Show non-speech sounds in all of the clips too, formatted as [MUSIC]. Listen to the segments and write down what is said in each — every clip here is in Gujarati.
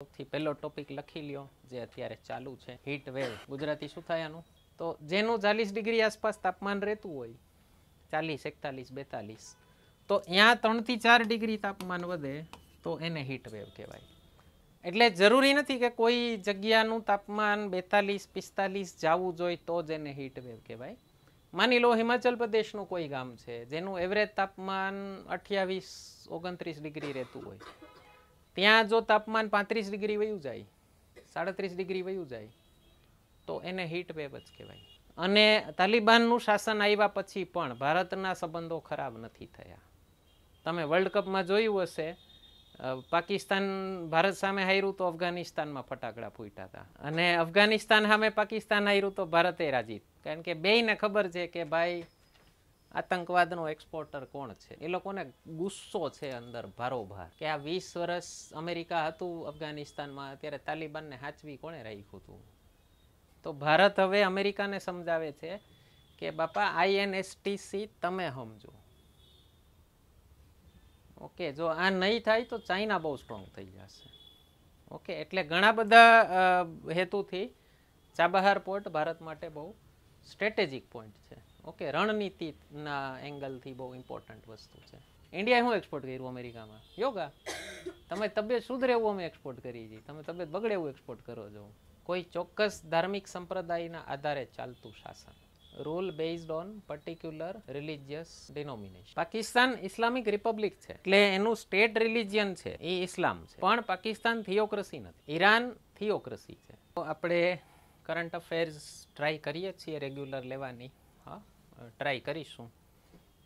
સૌથી પહેલો ટોપિક લખી લ્યો જે અત્યારે ચાલુ છે હીટ વેવ ગુજરાતી શું થાય આનું તો જેનું ચાલીસ ડિગ્રી આસપાસ તાપમાન રહેતું હોય ચાલીસ એકતાલીસ બેતાલીસ તો ત્યાં ત્રણથી ચાર ડિગ્રી તાપમાન વધે તો એને હીટ વેવ કહેવાય એટલે જરૂરી નથી કે કોઈ જગ્યાનું તાપમાન બેતાલીસ પિસ્તાલીસ જવું જોઈએ તો જ એને હીટ વેવ કહેવાય માની લો હિમાચલ પ્રદેશનું કોઈ ગામ છે જેનું એવરેજ તાપમાન અઠ્યાવીસ ઓગણત્રીસ ડિગ્રી રહેતું હોય ત્યાં જો તાપમાન પાંત્રીસ ડિગ્રી વયું જાય સાડત્રીસ ડિગ્રી વયું જાય તો એને હીટ વેવ જ કહેવાય અને તાલિબાનનું શાસન આવ્યા પછી પણ ભારતના સંબંધો ખરાબ નથી થયા તમે વર્લ્ડ કપમાં જોયું હશે પાકિસ્તાન ભારત સામે હાર્યું તો અફઘાનિસ્તાનમાં ફટાકડા ફૂટ્યા હતા અને અફઘાનિસ્તાન સામે પાકિસ્તાન હાર્યું તો ભારતે રાજી કારણ કે બેયને ખબર છે કે ભાઈ આતંકવાદનો એક્સપોર્ટર કોણ છે એ લોકોને ગુસ્સો છે અંદર ભારોભાર કે આ વીસ વર્ષ અમેરિકા હતું અફઘાનિસ્તાનમાં અત્યારે તાલિબાનને હાચવી કોણે રાખ્યું હતું તો ભારત હવે અમેરિકાને સમજાવે છે કે બાપા આઈએનએસટીસી તમે સમજો ઓકે જો આ નહીં થાય તો ચાઇના બહુ સ્ટ્રોંગ થઈ જશે ઓકે એટલે ઘણા બધા હેતુથી ચાબહાર પોર્ટ ભારત માટે બહુ સ્ટ્રેટેજિક પોઈન્ટ છે ઓકે રણનીતિના એંગલથી બહુ ઇમ્પોર્ટન્ટ વસ્તુ છે ઇન્ડિયા હું એક્સપોર્ટ કર્યું અમેરિકામાં યોગા તમે તબિયત સુધરે એવું અમે એક્સપોર્ટ કરી છીએ તમે તબિયત બગડે એવું એક્સપોર્ટ કરો છો કોઈ ચોક્કસ ધાર્મિક સંપ્રદાયના આધારે ચાલતું શાસન rule based on particular religious denomination Pakistan Islamic republic છે એટલે એનું સ્ટેટ રિલિજિયન છે એ ઇસ્લામ છે પણ પાકિસ્તાન થિયોક્રસી નથી ઈરાન થિયોક્રસી છે તો આપણે કરંટ અફેર્સ ટ્રાય કરીએ છીએ રેગ્યુલર લેવાની હા ટ્રાય કરીશું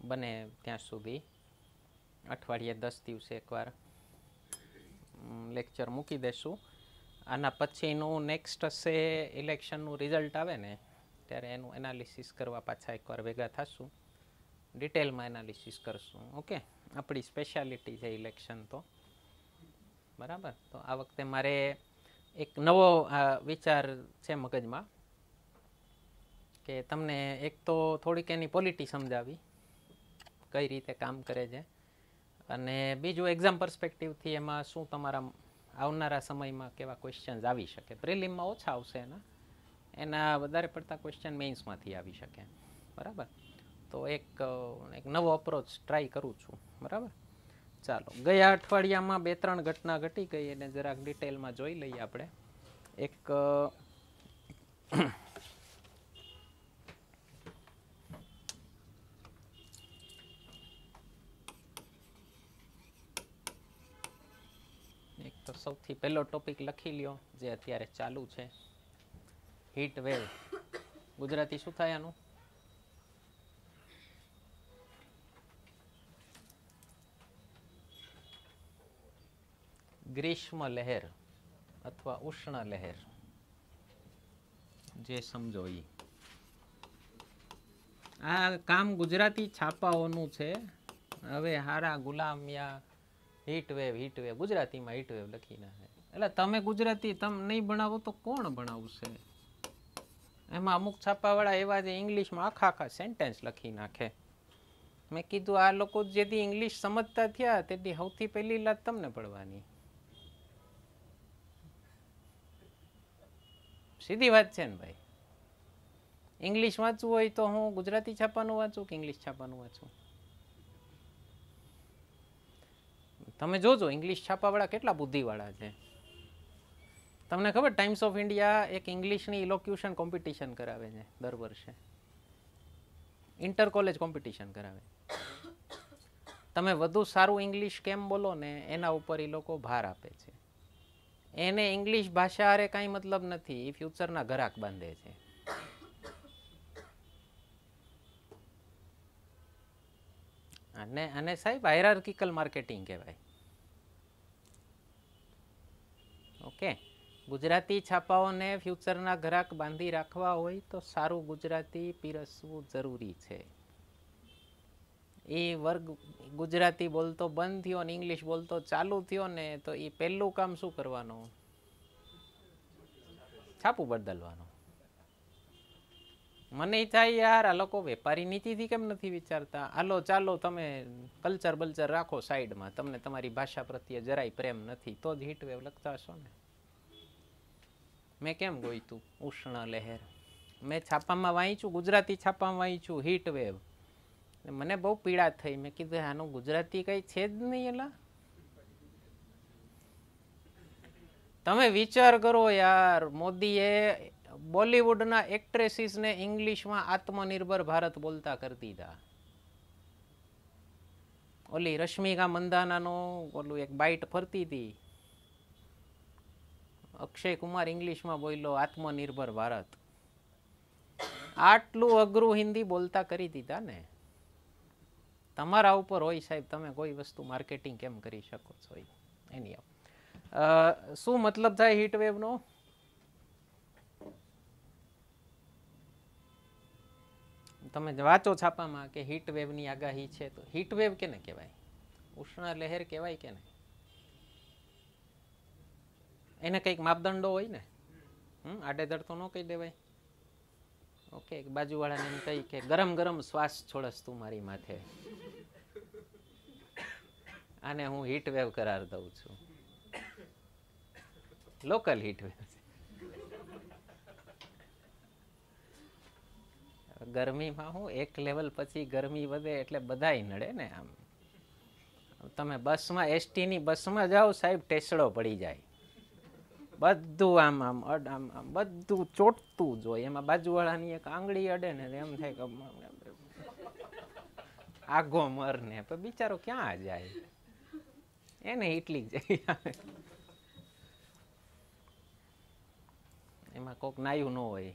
બને ત્યાં સુધી અઠવાડિયે દસ દિવસે એકવાર લેક્ચર મૂકી દેશું આના પછીનું નેક્સ્ટ હશે ઇલેક્શનનું રિઝલ્ટ આવે ને ત્યારે એનું એનાલિસિસ કરવા પાછા એકવાર ભેગા થશું ડિટેલમાં એનાલિસિસ કરશું ઓકે આપણી સ્પેશિયાલિટી છે ઇલેક્શન તો બરાબર તો આ વખતે મારે એક નવો વિચાર છે મગજમાં કે તમને એક તો થોડીક એની પોલિટી સમજાવી કઈ રીતે કામ કરે છે અને બીજું એક્ઝામ પર્સપેક્ટિવથી એમાં શું તમારા આવનારા સમયમાં કેવા ક્વેશ્ચન્સ આવી શકે પ્રિલિમમાં ઓછા આવશે એના એના વધારે પડતા ક્વેશ્ચન મેઇન્સમાંથી આવી શકે બરાબર તો એક એક નવો અપ્રોચ ટ્રાય કરું છું બરાબર ચાલો ગયા અઠવાડિયામાં બે ત્રણ ઘટના ઘટી ગઈ એને જરાક ડિટેલમાં જોઈ લઈએ આપણે એક સૌથી પહેલો ટોપિક લખી લ્યો જે અત્યારે ચાલુ છે હીટ વેવ ગુજરાતી શું થાય આનું ગ્રીષ્મ લહેર અથવા ઉષ્ણ લહેર જે સમજો એ આ કામ ગુજરાતી છાપાઓનું છે હવે હારા ગુલામ યા હીટવેવ હીટવેવ ગુજરાતીમાં હીટવેવ લખી નાખે એટલે તમે ગુજરાતી તમે નહીં ભણાવો તો કોણ ભણાવશે એમાં અમુક છાપાવાળા એવા જે ઇંગ્લિશમાં આખા આખા સેન્ટેન્સ લખી નાખે મેં કીધું આ લોકો જેથી ઇંગ્લિશ સમજતા થયા તેથી સૌથી પહેલી લાત તમને પડવાની સીધી વાત છે ને ભાઈ ઇંગ્લિશ વાંચવું હોય તો હું ગુજરાતી છાપાનું વાંચું કે ઇંગ્લિશ છાપાનું વાંચું તમે જોજો ઇંગ્લિશ છાપાવાળા કેટલા બુદ્ધિવાળા છે તમને ખબર ટાઈમ્સ ઓફ ઇન્ડિયા એક ઇંગ્લિશની ઇલોક્યુશન કોમ્પિટિશન કરાવે છે દર વર્ષે ઇન્ટર કોલેજ કોમ્પિટિશન કરાવે તમે વધુ સારું ઇંગ્લિશ કેમ બોલો ને એના ઉપર એ લોકો ભાર આપે છે એને ઇંગ્લિશ ભાષા હારે કાંઈ મતલબ નથી એ ફ્યુચરના ઘરાક બાંધે છે અને અને સાહેબ હાયરાર્કિકલ માર્કેટિંગ કહેવાય કે ગુજરાતી છાપાઓને ફ્યુચરના ઘરાક બાંધી રાખવા હોય તો સારું ગુજરાતી પીરસવું જરૂરી છે એ વર્ગ ગુજરાતી બોલતો બંધ થયો ને ઇંગ્લિશ બોલતો ચાલુ થયો ને તો એ પહેલું કામ શું કરવાનું છાપું બદલવાનું મને થાય યાર આ લોકો વેપારી નીતિથી કેમ નથી વિચારતા હાલો ચાલો તમે કલ્ચર બલ્ચર રાખો સાઈડમાં તમને તમારી ભાષા પ્રત્યે જરાય પ્રેમ નથી તો જ વેવ લખતા હશો ને મેં કેમ ગોઈતું ઉષ્ણ લહેર મેં છાપામાં વાંચ્યું ગુજરાતી છાપામાં વાંચ્યું હીટ વેવ મને બહુ પીડા થઈ મેં કીધું આનું ગુજરાતી કંઈ છે જ નહીં એલા તમે વિચાર કરો યાર મોદીએ બોલિવૂડના એક્ટ્રેસીસને ઇંગ્લિશમાં આત્મનિર્ભર ભારત બોલતા કરી દીધા ઓલી રશ્મિકા મંદાનાનો ઓલું એક બાઇટ ફરતી હતી અક્ષય કુમાર ઇંગ્લિશમાં બોલ્યો આત્મનિર્ભર ભારત આટલું અઘરું હિન્દી બોલતા કરી દીધા ને તમારા ઉપર હોય સાહેબ તમે કોઈ વસ્તુ માર્કેટિંગ કેમ કરી શકો છો એની શું મતલબ થાય હીટવેવનો તમે વાંચો છાપામાં કે હીટવેવની આગાહી છે તો હીટવેવ કેને કહેવાય ઉષ્ણ લહેર કહેવાય કે નહીં એને કંઈક માપદંડો હોય ને હમ આડેધડ તો ન કહી દેવાય ઓકે બાજુવાળાને એમ કહી કે ગરમ ગરમ શ્વાસ છોડસ તું મારી માથે આને હું હીટ વેવ કરાર દઉં છું લોકલ હીટ વેવ ગરમીમાં હું એક લેવલ પછી ગરમી વધે એટલે બધાય નડે ને આમ તમે બસમાં એસટીની બસમાં જાઓ સાહેબ ટેસડો પડી જાય બધું આમ આમ અડ આમ આમ બધું ચોટતું જ હોય એમાં બાજુવાળાની એક આંગળી અડે ને એમ થાય કે આગો મર ને પણ બિચારો ક્યાં જાય એને એટલી જાય એમાં કોક નાયું ન હોય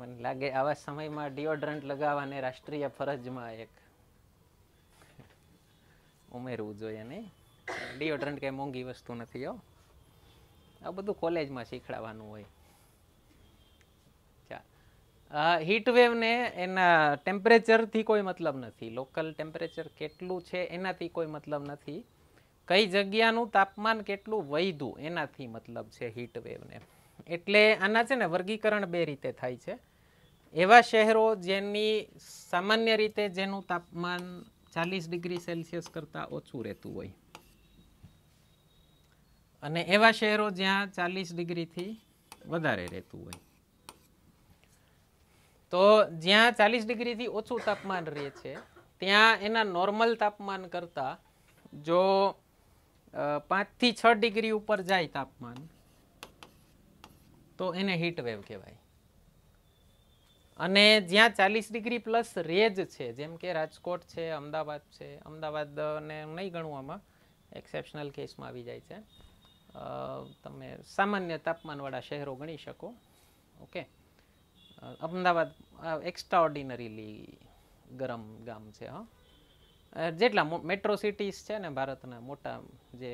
મને લાગે આવા સમયમાં ડિયોડરન્ટ લગાવવાને રાષ્ટ્રીય ફરજમાં એક ઉમેરવું જોઈએ નહીં ડિયોડરન્ટ કંઈ મોંઘી વસ્તુ નથી હો આ બધું કોલેજમાં શીખડાવવાનું હોય હીટ વેવને એના ટેમ્પરેચરથી કોઈ મતલબ નથી લોકલ ટેમ્પરેચર કેટલું છે એનાથી કોઈ મતલબ નથી કઈ જગ્યાનું તાપમાન કેટલું વધ્યું એનાથી મતલબ છે હીટ વેવને એટલે આના છે ને વર્ગીકરણ બે રીતે થાય છે એવા શહેરો જેની સામાન્ય રીતે જેનું તાપમાન ચાલીસ ડિગ્રી સેલ્સિયસ કરતાં ઓછું રહેતું હોય અને એવા શહેરો જ્યાં ચાલીસ ડિગ્રીથી વધારે રહેતું હોય તો જ્યાં ચાલીસ ડિગ્રીથી ઓછું તાપમાન રહે છે ત્યાં એના નોર્મલ તાપમાન કરતાં જો પાંચથી છ ડિગ્રી ઉપર જાય તાપમાન તો એને હીટ વેવ કહેવાય અને જ્યાં ચાલીસ ડિગ્રી પ્લસ રેજ છે જેમ કે રાજકોટ છે અમદાવાદ છે અમદાવાદ ને નહીં ગણું આમાં એક્સેપ્શનલ કેસમાં આવી જાય છે તમે સામાન્ય તાપમાનવાળા શહેરો ગણી શકો ઓકે અમદાવાદ એક્સ્ટ્રા ઓર્ડિનરીલી ગરમ ગામ છે હા જેટલા મેટ્રો સિટીઝ છે ને ભારતના મોટા જે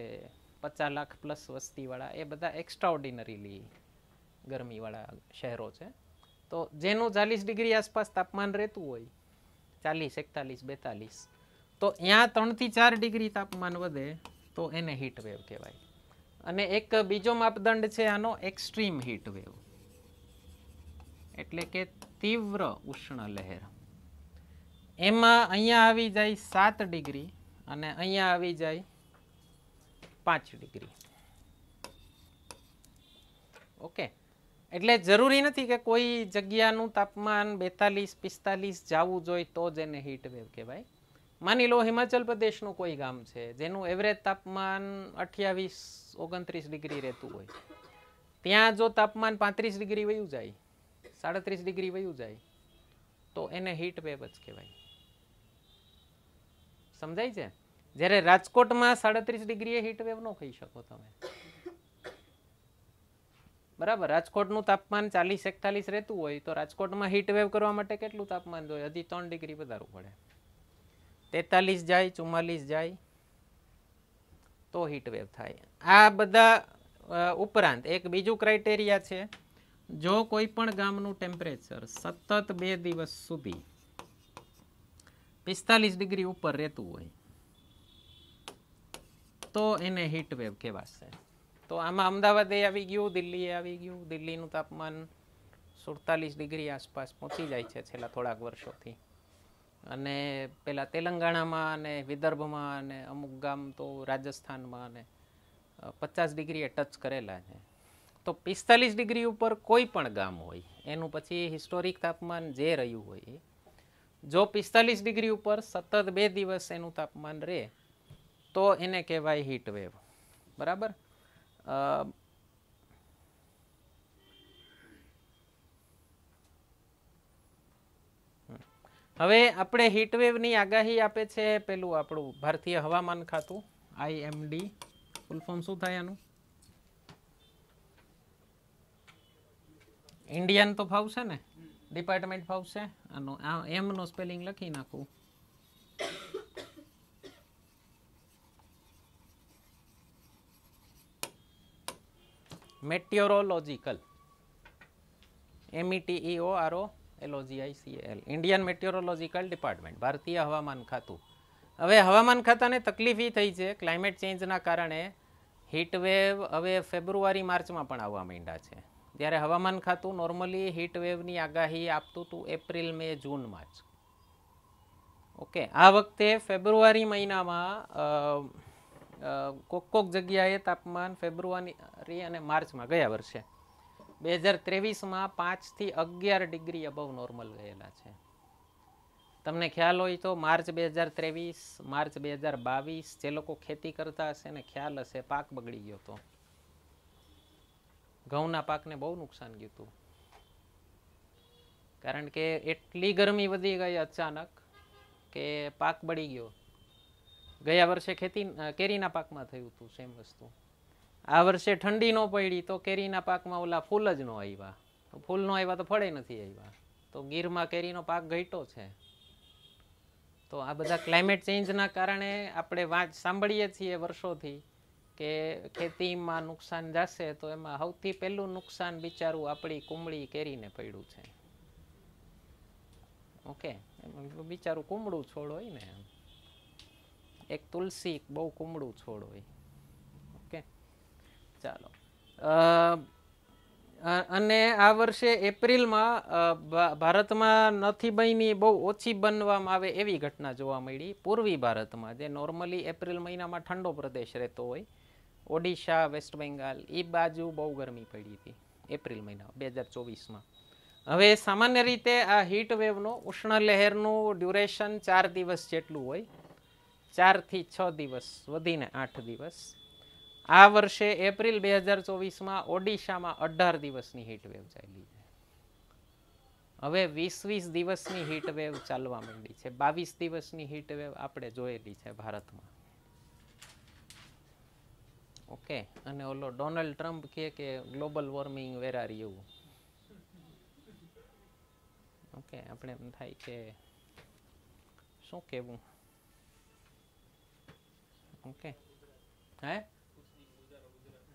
પચાસ લાખ પ્લસ વસ્તીવાળા એ બધા એક્સ્ટ્રા ઓર્ડિનરીલી ગરમીવાળા શહેરો છે તો જેનું ચાલીસ ડિગ્રી આસપાસ તાપમાન રહેતું હોય ચાલીસ એકતાલીસ બેતાલીસ તો ત્યાં ત્રણથી ચાર ડિગ્રી તાપમાન વધે તો એને હીટ વેવ કહેવાય અને એક બીજો માપદંડ છે આનો એક્સ્ટ્રીમ હીટ વેવ એટલે કે તીવ્ર ઉષ્ણ લહેર એમાં અહીંયા આવી જાય સાત ડિગ્રી અને અહીંયા આવી જાય પાંચ ડિગ્રી ઓકે એટલે જરૂરી નથી કે કોઈ જગ્યાનું તાપમાન બેતાલીસ પિસ્તાલીસ જવું જોઈએ તો જ એને હીટ કહેવાય માની લો હિમાચલ પ્રદેશનું કોઈ ગામ છે જેનું એવરેજ તાપમાન અઠ્યાવીસ ઓગણત્રીસ ડિગ્રી રહેતું હોય ત્યાં જો તાપમાન પાંત્રીસ ડિગ્રી વયું જાય સાડત્રીસ ડિગ્રી વયું જાય તો એને હીટ વેવ જ કહેવાય સમજાય છે જ્યારે રાજકોટમાં સાડત્રીસ ડિગ્રીએ હીટ વેવ ન કહી શકો તમે બરાબર રાજકોટનું તાપમાન ચાલીસ એકતાલીસ રહેતું હોય તો રાજકોટમાં હીટવેવ કરવા માટે કેટલું તાપમાન જોઈએ હજી ત્રણ ડિગ્રી વધારવું પડે તેતાલીસ જાય ચુમ્માલીસ જાય તો હીટવેવ થાય આ બધા ઉપરાંત એક બીજું ક્રાઇટેરિયા છે જો કોઈ પણ ગામનું ટેમ્પરેચર સતત બે દિવસ સુધી પિસ્તાલીસ ડિગ્રી ઉપર રહેતું હોય તો એને હીટવેવ કહેવાશે તો આમાં અમદાવાદે આવી ગયું દિલ્હીએ આવી ગયું દિલ્હીનું તાપમાન સુડતાલીસ ડિગ્રી આસપાસ પહોંચી જાય છે છેલ્લા થોડાક વર્ષોથી અને પેલા તેલંગાણામાં અને વિદર્ભમાં અને અમુક ગામ તો રાજસ્થાનમાં અને પચાસ ડિગ્રીએ ટચ કરેલા છે તો પિસ્તાલીસ ડિગ્રી ઉપર કોઈ પણ ગામ હોય એનું પછી હિસ્ટોરિક તાપમાન જે રહ્યું હોય જો પિસ્તાલીસ ડિગ્રી ઉપર સતત બે દિવસ એનું તાપમાન રહે તો એને કહેવાય હીટ વેવ બરાબર uh, હવે આપણે હીટવેવની આગાહી આપે છે પેલું આપણું ભારતીય હવામાન ખાતું આઈએમડી ફૂલ ફોર્મ શું થાય આનું ઇન્ડિયન તો ફાવશે ને ડિપાર્ટમેન્ટ ફાવશે આનું આ એમનું સ્પેલિંગ લખી નાખું meteorological m e t e o r o l o g ભારતીય હવામાન ખાતું હવે હવામાન ખાતાને તકલીફ એ થઈ છે ક્લાઇમેટ ચેન્જના કારણે હીટ હવે ફેબ્રુઆરી માર્ચમાં પણ આવવા માંડ્યા છે ત્યારે હવામાન ખાતું નોર્મલી હીટ આગાહી આપતું હતું April May June March okay આ વખતે ફેબ્રુઆરી મહિનામાં કોક કોક જગ્યાએ તાપમાન ફેબ્રુઆરી અને માર્ચમાં ગયા વર્ષે બે હજાર ત્રેવીસમાં પાંચથી અગિયાર ડિગ્રી અબવ નોર્મલ ગયેલા છે તમને ખ્યાલ હોય તો માર્ચ બે હજાર ત્રેવીસ માર્ચ બે હજાર બાવીસ જે લોકો ખેતી કરતા હશે ને ખ્યાલ હશે પાક બગડી ગયો હતો ઘઉંના પાકને બહુ નુકસાન ગયું હતું કારણ કે એટલી ગરમી વધી ગઈ અચાનક કે પાક બળી ગયો ગયા વર્ષે ખેતી કેરીના પાકમાં થયું હતું સેમ વસ્તુ આ વર્ષે ઠંડી ન પડી તો કેરીના પાકમાં ઓલા ફૂલ જ ન આવ્યા ફૂલ ન આવ્યા તો ફળે નથી આવ્યા તો ગીરમાં કેરીનો પાક ઘટ્યો છે તો આ બધા ક્લાઇમેટ ચેન્જના કારણે આપણે વાત સાંભળીએ છીએ વર્ષોથી કે ખેતીમાં નુકસાન જશે તો એમાં સૌથી પહેલું નુકસાન બિચારું આપણી કુમળી કેરીને પડ્યું છે ઓકે બિચારું કુમળું છોડ હોય ને એમ એક તુલસી બહુ કુમળું છોડ હોય ઓકે ચાલો અને આ વર્ષે એપ્રિલમાં ભારતમાં નથી બની બહુ ઓછી બનવામાં આવે એવી ઘટના જોવા મળી પૂર્વી ભારતમાં જે નોર્મલી એપ્રિલ મહિનામાં ઠંડો પ્રદેશ રહેતો હોય ઓડિશા વેસ્ટ બેંગાલ એ બાજુ બહુ ગરમી પડી હતી એપ્રિલ મહિના બે હજાર ચોવીસમાં હવે સામાન્ય રીતે આ હીટ વેવનો ઉષ્ણ લહેરનું ડ્યુરેશન ચાર દિવસ જેટલું હોય ચારથી છ દિવસ વધીને આઠ દિવસ આ વર્ષે એપ્રિલ બે હજાર ચોવીસમાં ઓડિશામાં અઢાર દિવસની હીટવેવ ચાલી હવે વીસ વીસ દિવસની હીટવેવ ચાલવા માંડી છે બાવીસ દિવસની હીટવેવ આપણે જોયેલી છે ભારતમાં ઓકે અને ઓલો ડોનાલ્ડ ટ્રમ્પ કહે કે ગ્લોબલ વોર્મિંગ વેરારી એવું ઓકે આપણે એમ થાય કે શું કહેવું ઓકે હે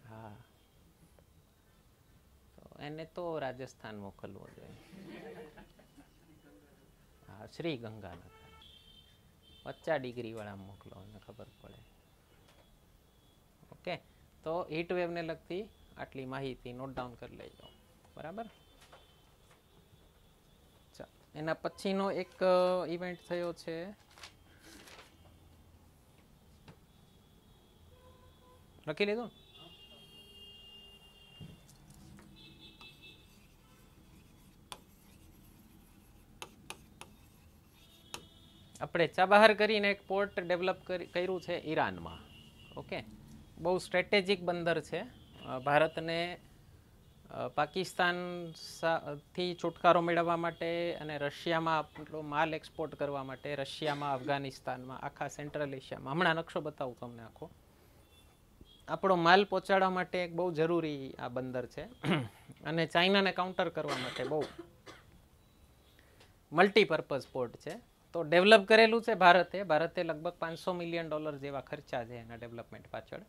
હા એને તો રાજસ્થાન મોકલવો જોઈએ શ્રી ગંગાનગર પચાસ ડિગ્રીવાળા મોકલો ખબર પડે ઓકે તો હીટ વેવને લગતી આટલી માહિતી નોટ ડાઉન કરી લેજો બરાબર એના પછીનો એક ઇવેન્ટ થયો છે લખી લીધું આપણે ચાબહાર કરીને એક પોર્ટ ડેવલપ કર્યું છે ઈરાનમાં ઓકે બહુ સ્ટ્રેટેજિક બંદર છે ભારતને પાકિસ્તાન થી છુટકારો મેળવવા માટે અને રશિયામાં આપણો માલ એક્સપોર્ટ કરવા માટે રશિયામાં અફઘાનિસ્તાનમાં આખા સેન્ટ્રલ એશિયામાં હમણાં નકશો બતાવું તમને આખો આપણો માલ પહોંચાડવા માટે એક બહુ જરૂરી આ બંદર છે અને ચાઇનાને કાઉન્ટર કરવા માટે બહુ મલ્ટીપર્પઝ પોર્ટ છે તો ડેવલપ કરેલું છે ભારતે ભારતે લગભગ પાંચસો મિલિયન ડોલર જેવા ખર્ચા છે એના ડેવલપમેન્ટ પાછળ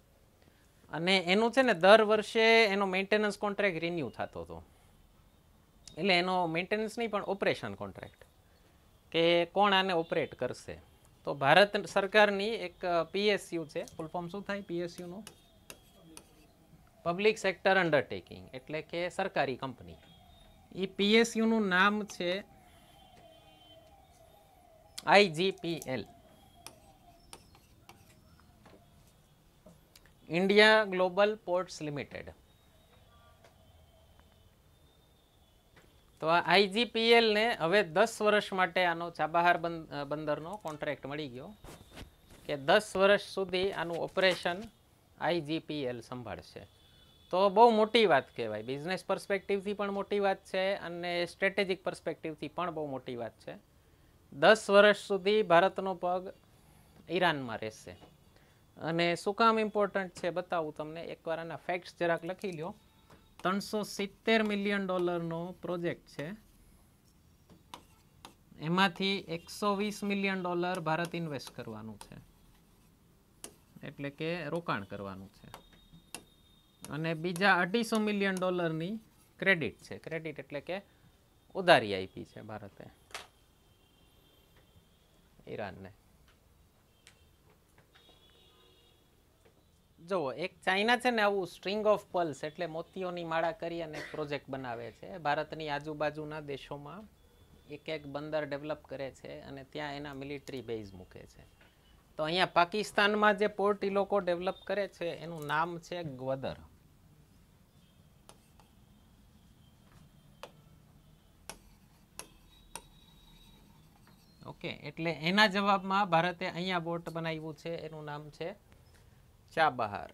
અને એનું છે ને દર વર્ષે એનો મેન્ટેનન્સ કોન્ટ્રાક્ટ રિન્યૂ થતો હતો એટલે એનો મેન્ટેનન્સ નહીં પણ ઓપરેશન કોન્ટ્રાક્ટ કે કોણ આને ઓપરેટ કરશે તો ભારત સરકારની એક પીએસયુ છે ફૂલ ફોર્મ શું થાય પીએસયુનું પબ્લિક સેક્ટર અન્ડરટેકિંગ એટલે કે સરકારી કંપની એ પીએસયુનું નામ છે IGPL India global ports limited તો આ આઈજીપીએલને હવે દસ વર્ષ માટે આનો ચાબહાર બંદરનો કોન્ટ્રાક્ટ મળી ગયો કે દસ વર્ષ સુધી આનું ઓપરેશન આઈજીપીએલ સંભાળશે તો બહુ મોટી વાત કહેવાય બિઝનેસ પર્સપેક્ટિવથી પણ મોટી વાત છે અને સ્ટ્રેટેજિક પર્સપેક્ટિવથી પણ બહુ મોટી વાત છે દસ વર્ષ સુધી ભારતનો પગ ઈરાનમાં રહેશે અને શું કામ ઇમ્પોર્ટન્ટ છે બતાવું તમને એકવાર આના ફેક્ટ્સ જરાક લખી લો ત્રણસો સિત્તેર મિલિયન ડોલરનો પ્રોજેક્ટ છે એમાંથી એકસો વીસ મિલિયન ડોલર ભારત ઇન્વેસ્ટ કરવાનું છે એટલે કે રોકાણ કરવાનું છે અને બીજા અઢીસો મિલિયન ડોલરની ક્રેડિટ છે ક્રેડિટ એટલે કે ઉધારી આપી છે ભારતે ઈરાનને જુઓ એક ચાઇના છે ને આવું સ્ટ્રિંગ ઓફ પલ્સ એટલે મોતીઓની માળા કરી અને પ્રોજેક્ટ બનાવે છે ભારતની આજુબાજુના દેશોમાં એક એક બંદર ડેવલપ કરે છે અને ત્યાં એના મિલિટરી બેઝ મૂકે છે તો અહીંયા પાકિસ્તાનમાં જે પોર્ટ એ લોકો ડેવલપ કરે છે એનું નામ છે ગ્વદર ઓકે એટલે એના જવાબમાં ભારતે અહીંયા બોટ બનાવ્યું છે એનું નામ છે ચાબહાર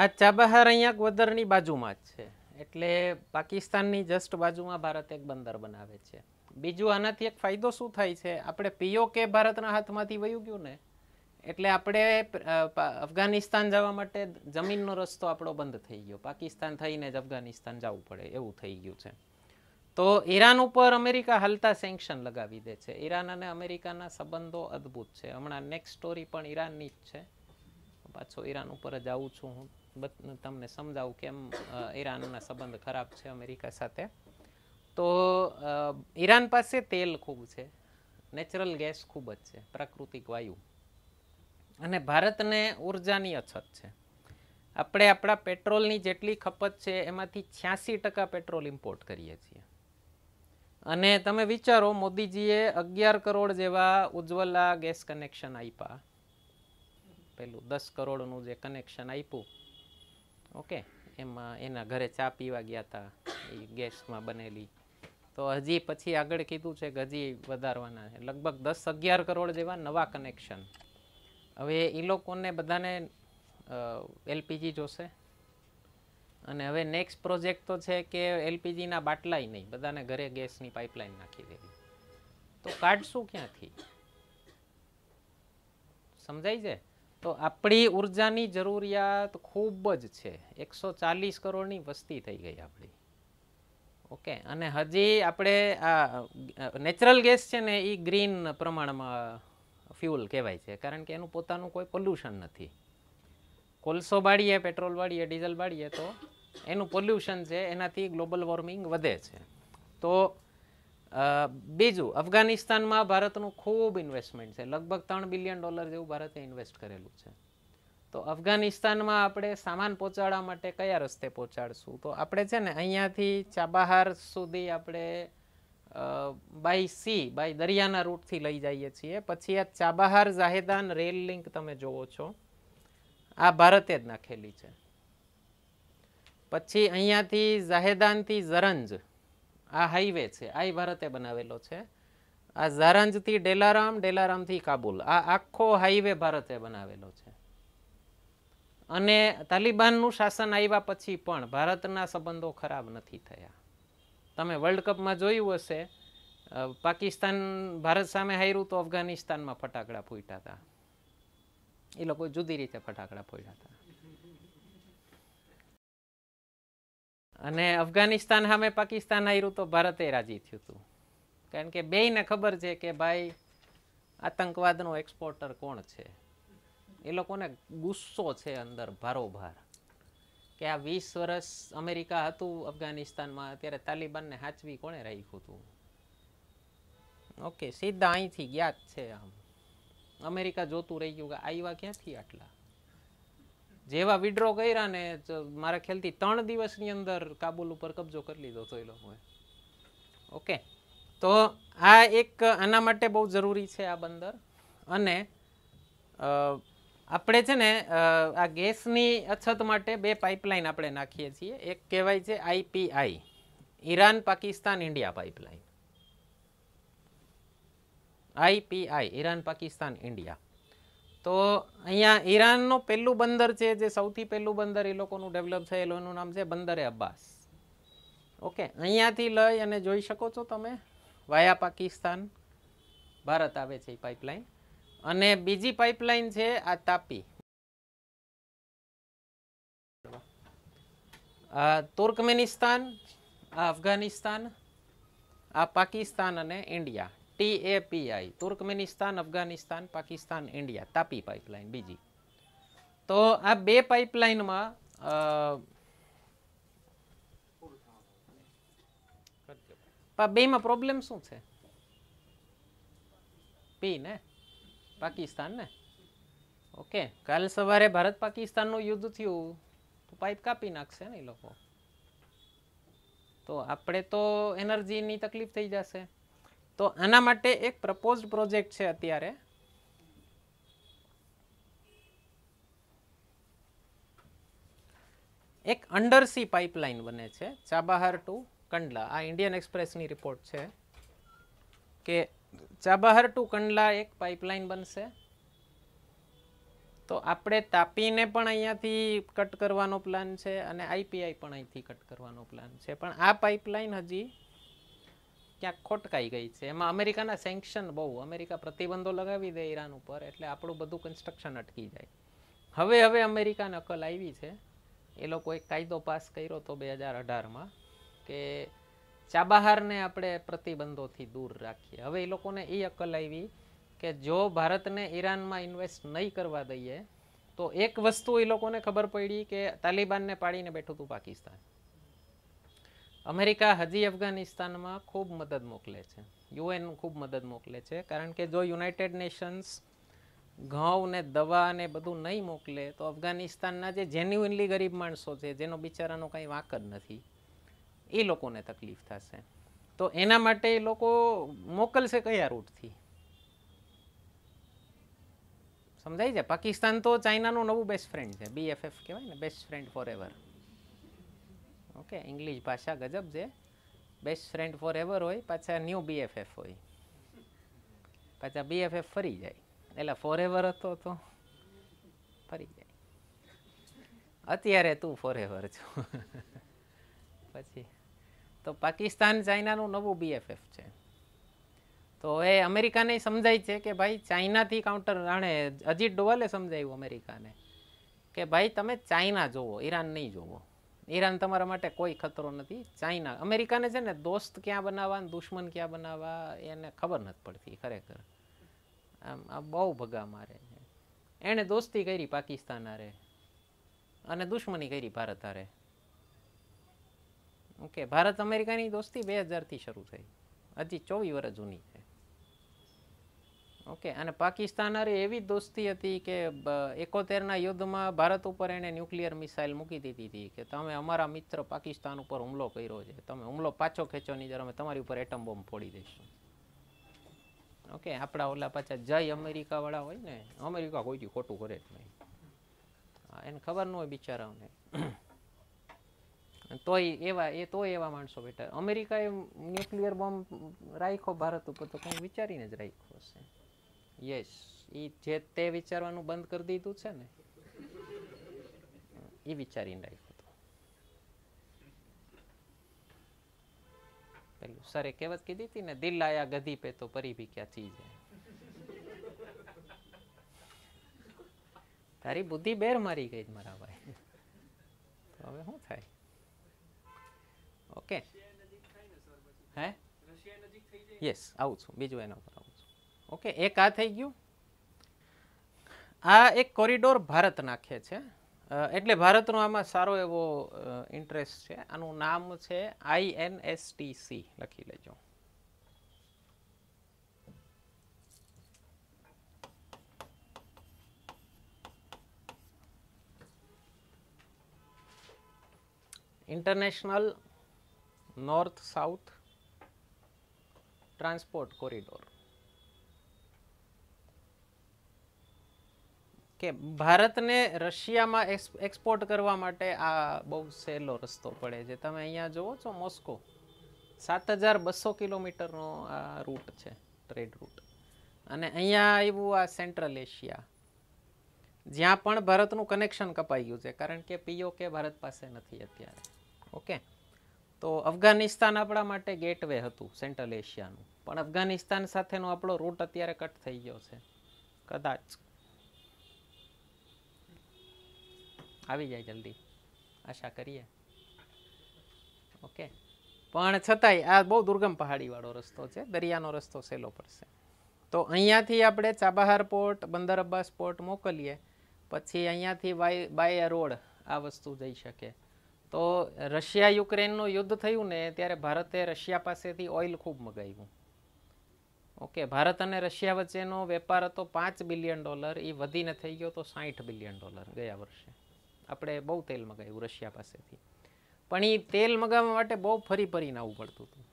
આ ચાબહાર અહીંયા ગોદરની બાજુમાં જ છે એટલે પાકિસ્તાનની જસ્ટ બાજુમાં ભારત એક બંદર બનાવે છે બીજું આનાથી એક ફાયદો શું થાય છે આપણે પીઓકે ભારતના હાથમાંથી વયું ગયું ને એટલે આપણે અફઘાનિસ્તાન જવા માટે જમીનનો રસ્તો આપણો બંધ થઈ ગયો પાકિસ્તાન થઈને જ અફઘાનિસ્તાન જવું પડે એવું થઈ ગયું છે તો ઈરાન ઉપર અમેરિકા હાલતા સેન્કશન લગાવી દે છે ઈરાન અને અમેરિકાના સંબંધો અદ્ભુત છે હમણાં નેક્સ્ટ સ્ટોરી પણ ઈરાનની જ છે પાછો ઈરાન ઉપર જ આવું છું હું તમને સમજાવું કેમ ઈરાનના સંબંધ ખરાબ છે અમેરિકા સાથે તો ઈરાન પાસે તેલ ખૂબ છે નેચરલ ગેસ ખૂબ જ છે પ્રાકૃતિક વાયુ અને ભારતને ઉર્જાની અછત છે આપણે આપણા પેટ્રોલની જેટલી ખપત છે એમાંથી છ્યાસી ટકા પેટ્રોલ ઇમ્પોર્ટ કરીએ છીએ અને તમે વિચારો મોદીજીએ અગિયાર કરોડ જેવા ઉજ્જવલા ગેસ કનેક્શન આપ્યા પેલું દસ કરોડનું જે કનેક્શન આપ્યું ઓકે એમાં એના ઘરે ચા પીવા ગયા હતા એ ગેસમાં બનેલી તો હજી પછી આગળ કીધું છે કે હજી વધારવાના છે લગભગ દસ અગિયાર કરોડ જેવા નવા કનેક્શન હવે એ લોકોને બધાને એલપીજી જોશે અને હવે નેક્સ્ટ પ્રોજેક્ટ તો છે કે એલપીજીના બાટલાય નહીં બધાને ઘરે ગેસની પાઇપલાઇન નાખી દેવી તો કાઢશું ક્યાંથી સમજાય છે તો આપણી ઉર્જાની જરૂરિયાત ખૂબ જ છે એકસો ચાલીસ કરોડની વસ્તી થઈ ગઈ આપણી ઓકે અને હજી આપણે આ નેચરલ ગેસ છે ને એ ગ્રીન પ્રમાણમાં ફ્યુલ કહેવાય છે કારણ કે એનું પોતાનું કોઈ પોલ્યુશન નથી કોલસો બાળીએ પેટ્રોલ બાળીએ ડીઝલ બાળીએ તો એનું પોલ્યુશન છે એનાથી ગ્લોબલ વોર્મિંગ વધે છે તો બીજું અફઘાનિસ્તાનમાં ભારતનું ખૂબ ઇન્વેસ્ટમેન્ટ છે લગભગ ત્રણ બિલિયન ડોલર જેવું ભારતે ઇન્વેસ્ટ કરેલું છે તો અફઘાનિસ્તાનમાં આપણે સામાન પહોંચાડવા માટે કયા રસ્તે પહોંચાડશું તો આપણે છે ને અહીંયાથી ચાબાહાર સુધી આપણે બાય સી બાય દરિયાના રૂટથી લઈ જઈએ છીએ પછી આ ચાબાહાર જાહેદાન રેલ લિંક તમે જોવો છો આ ભારતે જ નાખેલી છે પછી અહીંયાથી ઝાહેદાનથી ઝરંજ આ હાઈવે છે આ ભારતે બનાવેલો છે આ ઝરંજથી ડેલારામ ડેલારામથી કાબુલ આ આખો હાઈવે ભારતે બનાવેલો છે અને તાલિબાનનું શાસન આવ્યા પછી પણ ભારતના સંબંધો ખરાબ નથી થયા તમે વર્લ્ડ કપમાં જોયું હશે પાકિસ્તાન ભારત સામે હાર્યું તો અફઘાનિસ્તાનમાં ફટાકડા ફૂટ્યા હતા એ લોકો જુદી રીતે ફટાકડા ફોડ્યા હતા અને અફઘાનિસ્તાન સામે પાકિસ્તાન આવ્યું તો ભારતે રાજી થયું હતું કારણ કે બેયને ખબર છે કે ભાઈ આતંકવાદનો એક્સપોર્ટર કોણ છે એ લોકોને ગુસ્સો છે અંદર ભારોભાર કે આ વીસ વર્ષ અમેરિકા હતું અફઘાનિસ્તાનમાં ત્યારે તાલિબાનને હાચવી કોણે રાખ્યું હતું ઓકે સીધા અહીંથી ગયા જ છે આમ અમેરિકા જોતું રહી ગયું કે આવ્યા ક્યાંથી આટલા જેવા વિડ્રો કર્યા ને મારા ખ્યાલથી ત્રણ દિવસની અંદર કાબુલ ઉપર કબજો કરી લીધો હતો એ લોકોએ ઓકે તો આ એક આના માટે બહુ જરૂરી છે આ બંદર અને આપણે છે ને આ ગેસની અછત માટે બે પાઇપલાઇન આપણે નાખીએ છીએ એક કહેવાય છે IPI Iran Pakistan India pipeline IPI Iran Pakistan India તો અહીંયા ઈરાનનું પહેલું બંદર છે જે સૌથી પહેલું બંદર એ લોકોનું ડેવલપ થયેલું એનું નામ છે બંદરે અબ્બાસ ઓકે અહીંયાથી લઈ અને જોઈ શકો છો તમે વાયા પાકિસ્તાન ભારત આવે છે એ પાઇપલાઇન અને બીજી પાઇપલાઇન છે આ તાપી આ તુર્કમેનિસ્તાન આ અફઘાનિસ્તાન આ પાકિસ્તાન અને India T TAPI Turkmenistan Afghanistan Pakistan India TAPI pipeline બીજી તો આ બે પાઇપલાઇનમાં બેમાં પ્રોબ્લેમ શું છે પી ને પાકિસ્તાન ને ઓકે કાલ સવારે ભારત પાકિસ્તાનનું યુદ્ધ થયું તો પાઇપ કાપી નાખશે ને એ લોકો તો આપણે તો એનર્જીની તકલીફ થઈ જશે તો આના માટે એક પ્રપોઝડ પ્રોજેક્ટ છે અત્યારે એક અંડરસી પાઇપલાઇન બને છે ચાબાહાર ટુ કંડલા આ ઇન્ડિયન એક્સપ્રેસની રિપોર્ટ છે કે ચાબાહાર ટુ કંડલા એક પાઇપલાઇન બનશે તો આપણે તાપીને પણ અહીંયાથી કટ કરવાનો પ્લાન છે અને આઈપીઆઈ પણ અહીંથી કટ કરવાનો પ્લાન છે પણ આ પાઇપલાઇન હજી ક્યાંક ખોટકાઈ ગઈ છે એમાં અમેરિકાના સેન્કશન બહુ અમેરિકા પ્રતિબંધો લગાવી દે ઈરાન ઉપર એટલે આપણું બધું કન્સ્ટ્રક્શન અટકી જાય હવે હવે અમેરિકાને અકલ આવી છે એ લોકો એક કાયદો પાસ કર્યો હતો બે હજાર અઢારમાં કે ચાબાહારને આપણે પ્રતિબંધોથી દૂર રાખીએ હવે એ લોકોને એ અકલ આવી કે જો ભારતને ઈરાનમાં ઇન્વેસ્ટ નહીં કરવા દઈએ તો એક વસ્તુ એ લોકોને ખબર પડી કે તાલિબાનને પાડીને બેઠું હતું પાકિસ્તાન અમેરિકા હજી અફઘાનિસ્તાનમાં ખૂબ મદદ મોકલે છે યુએન ખૂબ મદદ મોકલે છે કારણ કે જો યુનાઇટેડ નેશન્સ ઘઉં ને દવા ને બધું નહીં મોકલે તો અફઘાનિસ્તાનના જે જેન્યુઅનલી ગરીબ માણસો છે જેનો બિચારાનો કાંઈ વાંક જ નથી એ લોકોને તકલીફ થશે તો એના માટે એ લોકો મોકલશે કયા રૂટથી સમજાય છે પાકિસ્તાન તો ચાઇનાનું નવું બેસ્ટ ફ્રેન્ડ છે બીએફએફ કહેવાય ને best friend forever okay English ભાષા ગજબ છે બેસ્ટ ફ્રેન્ડ ફોર એવર હોય પાછા ન્યૂ બીએફએફ હોય પાછા બીએફએફ ફરી જાય એટલે ફોર એવર હતો તો ફરી જાય અત્યારે તું ફોર એવર છો [LAUGHS] પછી તો પાકિસ્તાન ચાઇનાનું નવું બીએફએફ છે તો એ અમેરિકાને સમજાય છે કે ભાઈ ચાઇનાથી કાઉન્ટર આણે અજીત ડોવાલે સમજાવ્યું અમેરિકાને કે ભાઈ તમે ચાઇના જોવો ઈરાન નહીં જોવો ઈરાન તમારા માટે કોઈ ખતરો નથી ચાઇના અમેરિકાને છે ને દોસ્ત ક્યાં બનાવવા ને દુશ્મન ક્યાં બનાવવા એને ખબર નથી પડતી ખરેખર આમ આ બહુ ભગા મારે એણે દોસ્તી કરી પાકિસ્તાન હારે અને દુશ્મની કરી ભારત હારે ઓકે ભારત અમેરિકાની દોસ્તી બે હજારથી શરૂ થઈ હજી ચોવીસ વર્ષ જૂની ઓકે અને પાકિસ્તાન અરે એવી દોસ્તી હતી કે એકોતેરના યુદ્ધમાં ભારત ઉપર એણે ન્યુક્લિયર મિસાઇલ મૂકી દીધી હતી કે તમે અમારા મિત્ર પાકિસ્તાન ઉપર હુમલો કર્યો છે તમે હુમલો પાછો ખેંચો નહીં જરા અમે તમારી ઉપર એટમ બોમ્બ ફોડી દઈશું ઓકે આપણા ઓલા પાછા જય અમેરિકાવાળા હોય ને અમેરિકા કોઈ ખોટું કરે જ નહીં એને ખબર ન હોય બિચારાઓને તોય એવા એ તો એવા માણસો બેટા અમેરિકાએ ન્યુક્લિયર બોમ્બ રાખ્યો ભારત ઉપર તો કંઈ વિચારીને જ રાખ્યો હશે યસ ઈ જે તે વિચારવાનું બંધ કરી દીધું છે ને એ વિચારીને રાખ્યું પેલું સરે કહેવત કીધી હતી ને દિલ આયા ગધી પે તો પરી ભી ક્યાં ચીજ હે તારી બુદ્ધિ બેર મારી ગઈ મારા ભાઈ તો હવે શું થાય ઓકે હે યસ આવું છું બીજું એના પર ઓકે એક આ થઈ ગયું આ એક કોરિડોર ભારત નાખે છે એટલે ભારતનો આમાં સારો એવો ઇન્ટરેસ્ટ છે આનું નામ છે આઈએનએસટીસી લખી લેજો international north south transport corridor કે ભારતને રશિયામાં એક્સપોર્ટ કરવા માટે આ બહુ સહેલો રસ્તો પડે છે તમે અહીંયા જુઓ છો મોસ્કો સાત હજાર બસો કિલોમીટરનો આ રૂટ છે ટ્રેડ રૂટ અને અહીંયા આવ્યું આ સેન્ટ્રલ એશિયા જ્યાં પણ ભારતનું કનેક્શન કપાઈ ગયું છે કારણ કે પીઓકે ભારત પાસે નથી અત્યારે ઓકે તો અફઘાનિસ્તાન આપણા માટે ગેટવે હતું સેન્ટ્રલ એશિયાનું પણ અફઘાનિસ્તાન સાથેનો આપણો રૂટ અત્યારે કટ થઈ ગયો છે કદાચ આવી જાય જલ્દી આશા કરીએ ઓકે પણ છતાંય આ બહુ દુર્ગમ પહાડીવાળો રસ્તો છે દરિયાનો રસ્તો સહેલો પડશે તો અહીંયાથી આપણે ચાબહાર પોર્ટ બંદર અબ્બાસ પોર્ટ મોકલીએ પછી અહીંયાથી બાય બાય રોડ આ વસ્તુ જઈ શકે તો રશિયા યુક્રેનનું યુદ્ધ થયું ને ત્યારે ભારતે રશિયા પાસેથી ઓઇલ ખૂબ મગાવ્યું ઓકે ભારત અને રશિયા વચ્ચેનો વેપાર હતો પાંચ બિલિયન ડોલર એ વધીને થઈ ગયો તો સાઠ બિલિયન ડોલર ગયા વર્ષે આપણે બહુ તેલ મગાવ્યું રશિયા પાસેથી પણ એ તેલ મગાવવા માટે બહુ ફરી ફરીને આવવું પડતું હતું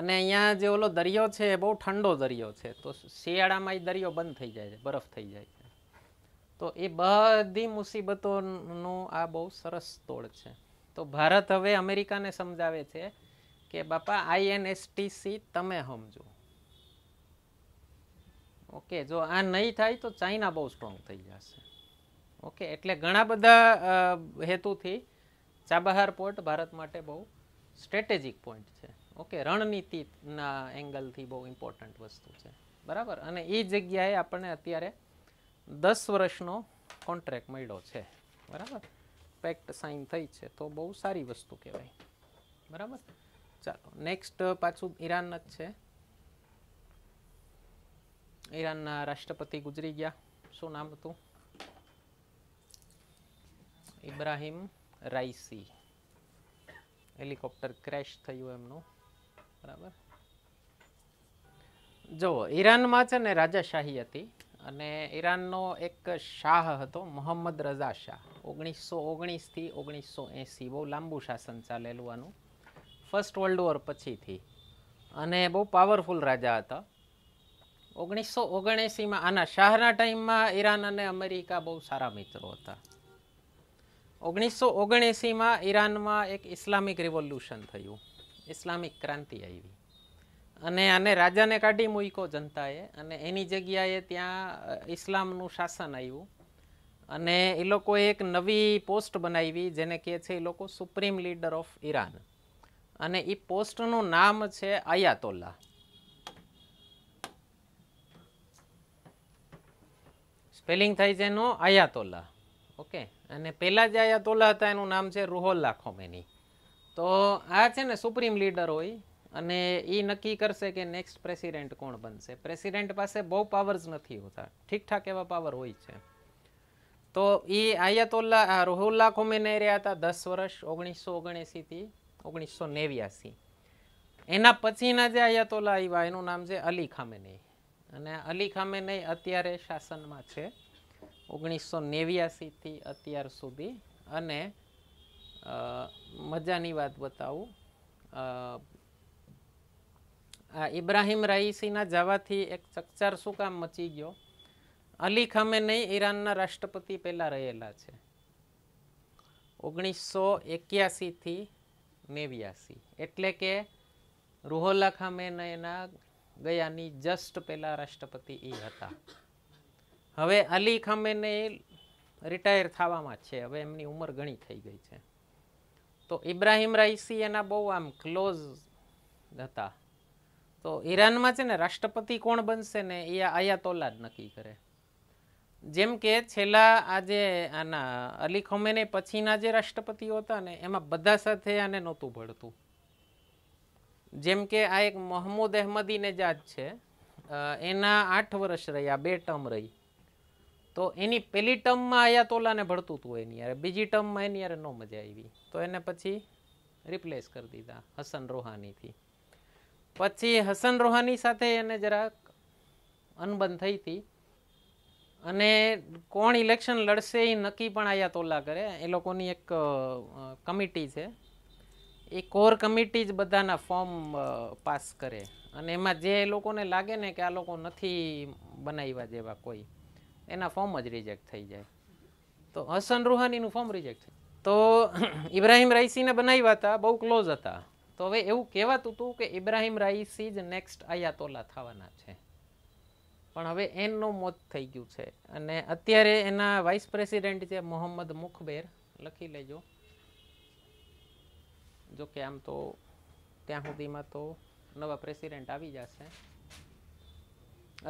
અને અહીંયા જે ઓલો દરિયો છે બહુ ઠંડો દરિયો છે તો શિયાળામાં એ દરિયો બંધ થઈ જાય છે બરફ થઈ જાય છે તો એ બધી મુસીબતોનું આ બહુ સરસ તોડ છે તો ભારત હવે અમેરિકાને સમજાવે છે કે બાપા આઈએનએસટીસી તમે સમજો ઓકે જો આ નહીં થાય તો ચાઇના બહુ સ્ટ્રોંગ થઈ જશે ઓકે એટલે ઘણા બધા હેતુથી ચાબહાર પોર્ટ ભારત માટે બહુ સ્ટ્રેટેજિક પોઈન્ટ છે ઓકે રણનીતિના એંગલથી બહુ ઇમ્પોર્ટન્ટ વસ્તુ છે બરાબર અને એ જગ્યાએ આપણને અત્યારે દસ વર્ષનો કોન્ટ્રાક્ટ મળ્યો છે બરાબર પેક્ટ સાઇન થઈ છે તો બહુ સારી વસ્તુ કહેવાય બરાબર ચાલો નેક્સ્ટ પાછું ઈરાન જ છે ઈરાનના રાષ્ટ્રપતિ ગુજરી ગયા શું નામ હતું ઇબ્રાહિમ રાઇસી હેલિકોપ્ટર ક્રેશ થયું એમનું બરાબર જુઓ ઈરાનમાં છે ને રાજાશાહી હતી અને ઈરાનનો એક શાહ હતો મોહમ્મદ રઝા શાહ ઓગણીસો ઓગણીસથી ઓગણીસો એંસી બહુ લાંબુ શાસન ચાલેલું આનું ફર્સ્ટ વર્લ્ડ વોર પછીથી અને બહુ પાવરફુલ રાજા હતા ઓગણીસો ઓગણએંસીમાં આના શાહના ટાઈમમાં ઈરાન અને અમેરિકા બહુ સારા મિત્રો હતા ઓગણીસો ઓગણએંસીમાં ઈરાનમાં એક ઇસ્લામિક રિવોલ્યુશન થયું ઇસ્લામિક ક્રાંતિ આવી અને આને રાજાને કાઢી મૂક્યો જનતાએ અને એની જગ્યાએ ત્યાં ઇસ્લામનું શાસન આવ્યું અને એ લોકોએ એક નવી પોસ્ટ બનાવી જેને કહે છે એ લોકો સુપ્રીમ લીડર ઓફ ઈરાન અને એ પોસ્ટનું નામ છે આયાતોલ્લા સ્પેલિંગ થાય છે એનો આયાતોલ્લા ઓકે અને પહેલાં જે આયાતોલ્લા હતા એનું નામ છે રૂહોલ્લા ખોમેની તો આ છે ને સુપ્રીમ લીડર હોય અને એ નક્કી કરશે કે નેક્સ્ટ પ્રેસિડેન્ટ કોણ બનશે પ્રેસિડેન્ટ પાસે બહુ પાવર્સ નથી હોતા ઠીકઠાક એવા પાવર હોય છે તો એ આયાતોલ્લા રૂહોલ્લા ખોમેને રહ્યા હતા દસ વર્ષ ઓગણીસો ઓગણએંસીથી ઓગણીસો નેવ્યાસી એના પછીના જે આયાતોલ્લા આવ્યા એનું નામ છે અલી ખામેની અને અલી ખામેની અત્યારે શાસનમાં છે ઓગણીસો નેવ્યાસીથી અત્યાર સુધી અને મજાની વાત બતાવું આ ઇબ્રાહિમ રાઈસીના જવાથી એક ચકચાર શું કામ મચી ગયો અલી ખામેનઈ ઈરાનના રાષ્ટ્રપતિ પહેલાં રહેલા છે ઓગણીસો એક્યાસીથી નેવ્યાસી એટલે કે રૂહોલા એના ગયાની જસ્ટ પહેલાં રાષ્ટ્રપતિ એ હતા હવે અલી ખામેને રિટાયર થવામાં છે હવે એમની ઉંમર ઘણી થઈ ગઈ છે તો ઇબ્રાહિમ રાઈસી એના બહુ આમ ક્લોઝ હતા તો ઈરાનમાં છે ને રાષ્ટ્રપતિ કોણ બનશે ને એ આયાતોલા જ નક્કી કરે જેમ કે છેલ્લા આજે આના અલી ખોમેને પછીના જે રાષ્ટ્રપતિઓ હતા ને એમાં બધા સાથે આને નહોતું ભળતું જેમ કે આ એક મોહમ્મદ અહેમદી નેજાદ છે એના આઠ વર્ષ રહ્યા બે ટર્મ રહી તો એની પહેલી ટર્મમાં આયાતોલાને ભળતું હતું એની યારે બીજી ટર્મમાં એની યારે ન મજા આવી તો એને પછી રિપ્લેસ કરી દીધા હસન રોહાનીથી પછી હસન રોહાની સાથે એને જરાક અનબન થઈ હતી અને કોણ ઇલેક્શન લડશે એ નક્કી પણ આયાતોલા કરે એ લોકોની એક કમિટી છે એ કોર કમિટી જ બધાના ફોર્મ પાસ કરે અને એમાં જે લોકોને લાગે ને કે આ લોકો નથી બનાવ્યા જેવા કોઈ એના ફોર્મ જ રિજેક્ટ થઈ જાય તો હસન રૂહાનીનું ફોર્મ રિજેક્ટ થઈ તો [CLEARS THROAT] ઇબ્રાહિમ રાઈસીને બનાવ્યા હતા બહુ ક્લોઝ હતા તો હવે એવું કહેવાતું હતું કે ઇબ્રાહિમ રાઈસી જ નેક્સ્ટ આયાતોલા થવાના છે પણ હવે એમનું મોત થઈ ગયું છે અને અત્યારે એના વાઇસ પ્રેસિડેન્ટ છે મોહમ્મદ મુખબેર લખી લેજો જો કે આમ તો ત્યાં સુધીમાં તો નવા પ્રેસિડેન્ટ આવી જશે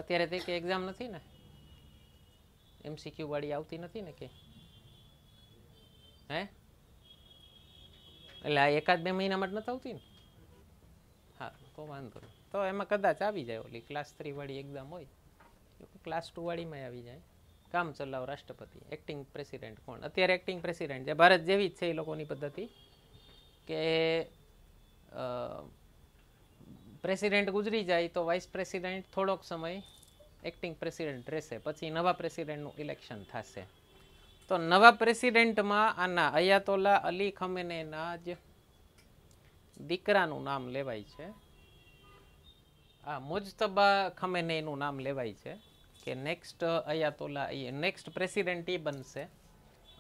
અત્યારે તે કે એક્ઝામ નથી ને એમસીક્યુ વાળી આવતી નથી ને કે હે એટલે આ એકાદ બે મહિનામાં જ નથી આવતી ને હા તો વાંધો નહીં તો એમાં કદાચ આવી જાય ઓલી ક્લાસ થ્રી વાળી એક્ઝામ હોય ક્લાસ ટુ વાળીમાં આવી જાય કામ ચલાવ રાષ્ટ્રપતિ એક્ટિંગ પ્રેસિડેન્ટ કોણ અત્યારે એક્ટિંગ પ્રેસિડેન્ટ છે ભારત જેવી જ છે એ લોકોની પદ્ધતિ કે પ્રેસિડેન્ટ ગુજરી જાય તો વાઇસ પ્રેસિડેન્ટ થોડોક સમય એક્ટિંગ પ્રેસિડેન્ટ રહેશે પછી નવા પ્રેસિડેન્ટનું ઇલેક્શન થશે તો નવા પ્રેસિડેન્ટમાં આના અયાતોલા અલી ખમેનેના જ દીકરાનું નામ લેવાય છે આ મુજતબા ખમેનેનું નામ લેવાય છે કે નેક્સ્ટ અયાતોલા એ નેક્સ્ટ પ્રેસિડેન્ટ એ બનશે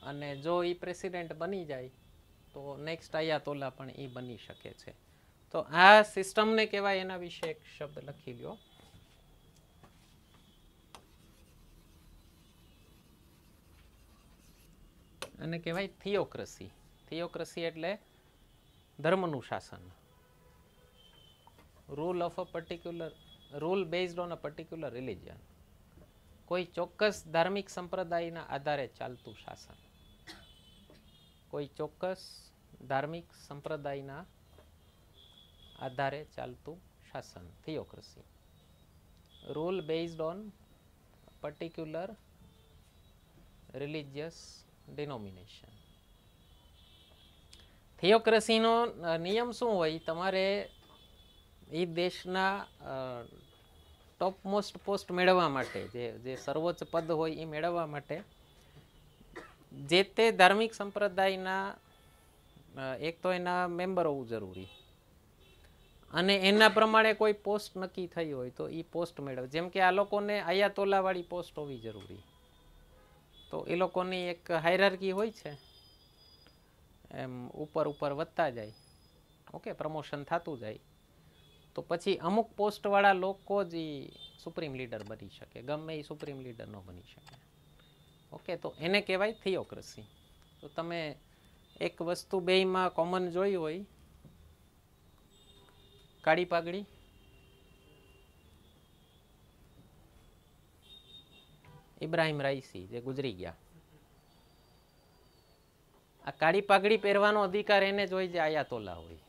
અને જો એ પ્રેસિડેન્ટ બની જાય તો નેક્સ્ટ અયાતોલા પણ એ બની શકે છે તો આ સિસ્ટમને કહેવાય એના વિશે એક શબ્દ લખી લ્યો અને કહેવાય થિયોક્રસી થિયોક્રસી એટલે ધર્મનું શાસન rule of a particular rule based on a particular religion કોઈ ચોક્કસ ધાર્મિક સંપ્રદાયના આધારે ચાલતું શાસન કોઈ ચોક્કસ ધાર્મિક સંપ્રદાયના આધારે ચાલતું શાસન theocracy rule based on particular religious denomination થિયોક્રેસીનો નિયમ શું હોય તમારે એ દેશના ટોપ મોસ્ટ પોસ્ટ મેળવવા માટે જે જે સર્વોચ્ચ પદ હોય એ મેળવવા માટે જે તે ધાર્મિક સંપ્રદાયના એક તો એના મેમ્બર હોવું જરૂરી અને એના પ્રમાણે કોઈ પોસ્ટ નક્કી થઈ હોય તો એ પોસ્ટ મેળવે જેમ કે આ લોકોને આયાતોલાવાળી પોસ્ટ હોવી જરૂરી તો એ લોકોની એક હાયરાર્કી હોય છે એમ ઉપર ઉપર વધતા જાય ઓકે પ્રમોશન થતું જાય તો પછી અમુક પોસ્ટવાળા લોકો જ એ સુપ્રીમ લીડર બની શકે ગમે એ સુપ્રીમ લીડર ન બની શકે ઓકે તો એને કહેવાય થિયોક્રસી તો તમે એક વસ્તુ બેયમાં કોમન જોઈ હોય કાળી પાઘડી ઇબ્રાહિમ રાઈસી જે ગુજરી ગયા આ કાળી પાઘડી પહેરવાનો અધિકાર એને જ હોય જે આયાતોલા હોય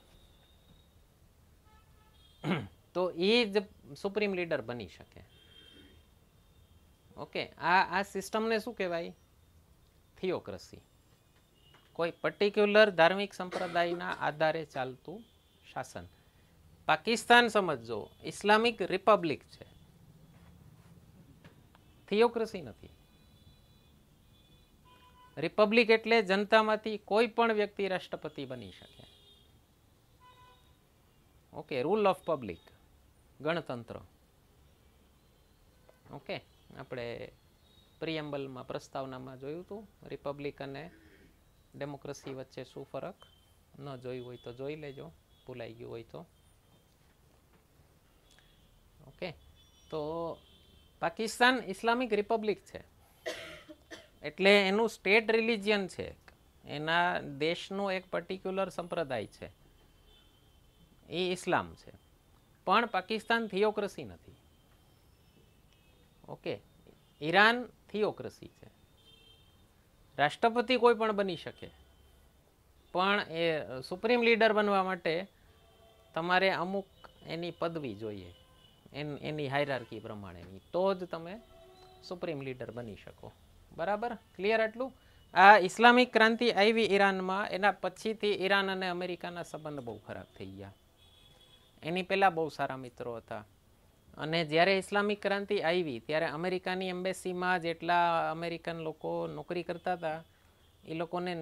તો એ જ સુપ્રીમ લીડર બની શકે ઓકે આ આ સિસ્ટમને શું કહેવાય થિયોક્રસી કોઈ પર્ટિક્યુલર ધાર્મિક સંપ્રદાયના આધારે ચાલતું શાસન પાકિસ્તાન સમજો ઇસ્લામિક રિપબ્લિક છે થિયોક્રસી નથી રિપબ્લિક એટલે જનતામાંથી કોઈ પણ વ્યક્તિ રાષ્ટ્રપતિ બની શકે ઓકે રૂલ ઓફ પબ્લિક ગણતંત્ર ઓકે આપણે પ્રિયમ્બલમાં પ્રસ્તાવનામાં જોયું હતું રિપબ્લિક અને ડેમોક્રેસી વચ્ચે શું ફરક ન જોયું હોય તો જોઈ લેજો ભૂલાઈ ગયું હોય તો ઓકે તો પાકિસ્તાન ઇસ્લામિક રિપબ્લિક છે એટલે એનું સ્ટેટ રિલિજિયન છે એના દેશનો એક પર્ટિક્યુલર સંપ્રદાય છે એ ઇસ્લામ છે પણ પાકિસ્તાન થિયોક્રસી નથી ઓકે ઈરાન થિયોક્રસી છે રાષ્ટ્રપતિ કોઈ પણ બની શકે પણ એ સુપ્રીમ લીડર બનવા માટે તમારે અમુક એની પદવી જોઈએ એન એની હાયરાર્કી પ્રમાણેની તો જ તમે સુપ્રીમ લીડર બની શકો બરાબર ક્લિયર આટલું આ ઇસ્લામિક ક્રાંતિ આવી ઈરાનમાં એના પછીથી ઈરાન અને અમેરિકાના સંબંધ બહુ ખરાબ થઈ ગયા એની પહેલાં બહુ સારા મિત્રો હતા અને જ્યારે ઇસ્લામિક ક્રાંતિ આવી ત્યારે અમેરિકાની એમ્બેસીમાં જેટલા અમેરિકન લોકો નોકરી કરતા હતા એ લોકોને